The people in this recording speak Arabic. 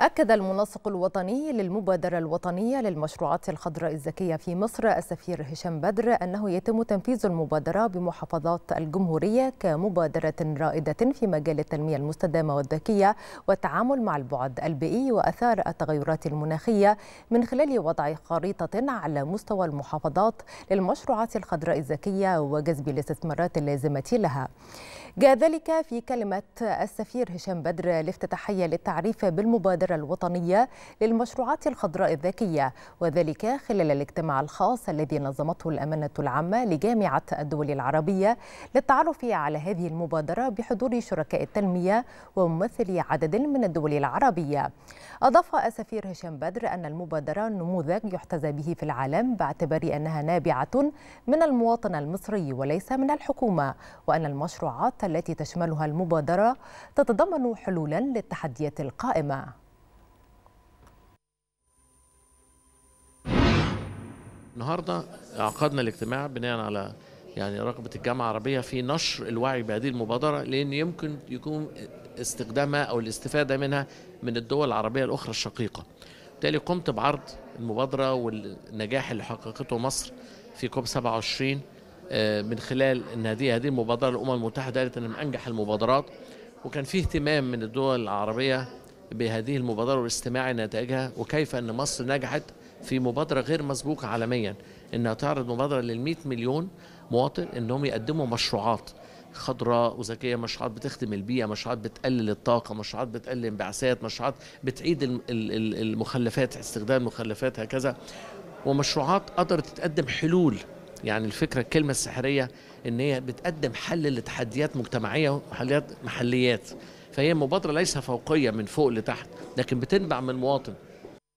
أكد المنسق الوطني للمبادرة الوطنية للمشروعات الخضراء الذكية في مصر السفير هشام بدر أنه يتم تنفيذ المبادرة بمحافظات الجمهورية كمبادرة رائدة في مجال التنمية المستدامة والذكية والتعامل مع البعد البيئي وأثار التغيرات المناخية من خلال وضع خريطة على مستوى المحافظات للمشروعات الخضراء الذكية وجذب الاستثمارات اللازمة لها. جاء ذلك في كلمة السفير هشام بدر لافتتاحية للتعريف بالمبادرة الذاكرة الوطنية للمشروعات الخضراء الذكية وذلك خلال الاجتماع الخاص الذي نظمته الأمانة العامة لجامعة الدول العربية للتعرف على هذه المبادرة بحضور شركاء التنمية وممثلي عدد من الدول العربية أضاف السفير هشام بدر أن المبادرة نموذج يحتذى به في العالم باعتبار أنها نابعة من المواطن المصري وليس من الحكومة وأن المشروعات التي تشملها المبادرة تتضمن حلولا للتحديات القائمة النهارده عقدنا الاجتماع بناء على يعني رغبه الجامعه العربيه في نشر الوعي بهذه المبادره لان يمكن يكون استخدامها او الاستفاده منها من الدول العربيه الاخرى الشقيقه. بالتالي قمت بعرض المبادره والنجاح اللي حققته مصر في كوب 27 آه، من خلال ان هذه هذه المبادره الامم المتحده قالت ان من انجح المبادرات وكان في اهتمام من الدول العربيه بهذه المبادرة والاستماع لنتائجها وكيف أن مصر نجحت في مبادرة غير مسبوقة عالميا أنها تعرض مبادرة لل مليون مواطن أنهم يقدموا مشروعات خضراء وذكيه مشروعات بتخدم البيئه مشروعات بتقلل الطاقه مشروعات بتقلل انبعاثات مشروعات بتعيد المخلفات استخدام المخلفات هكذا ومشروعات قدرت تقدم حلول يعني الفكره الكلمه السحريه ان هي بتقدم حل لتحديات مجتمعيه وحليات محليات فهي مبادرة ليس فوقية من فوق لتحت لكن بتنبع من مواطن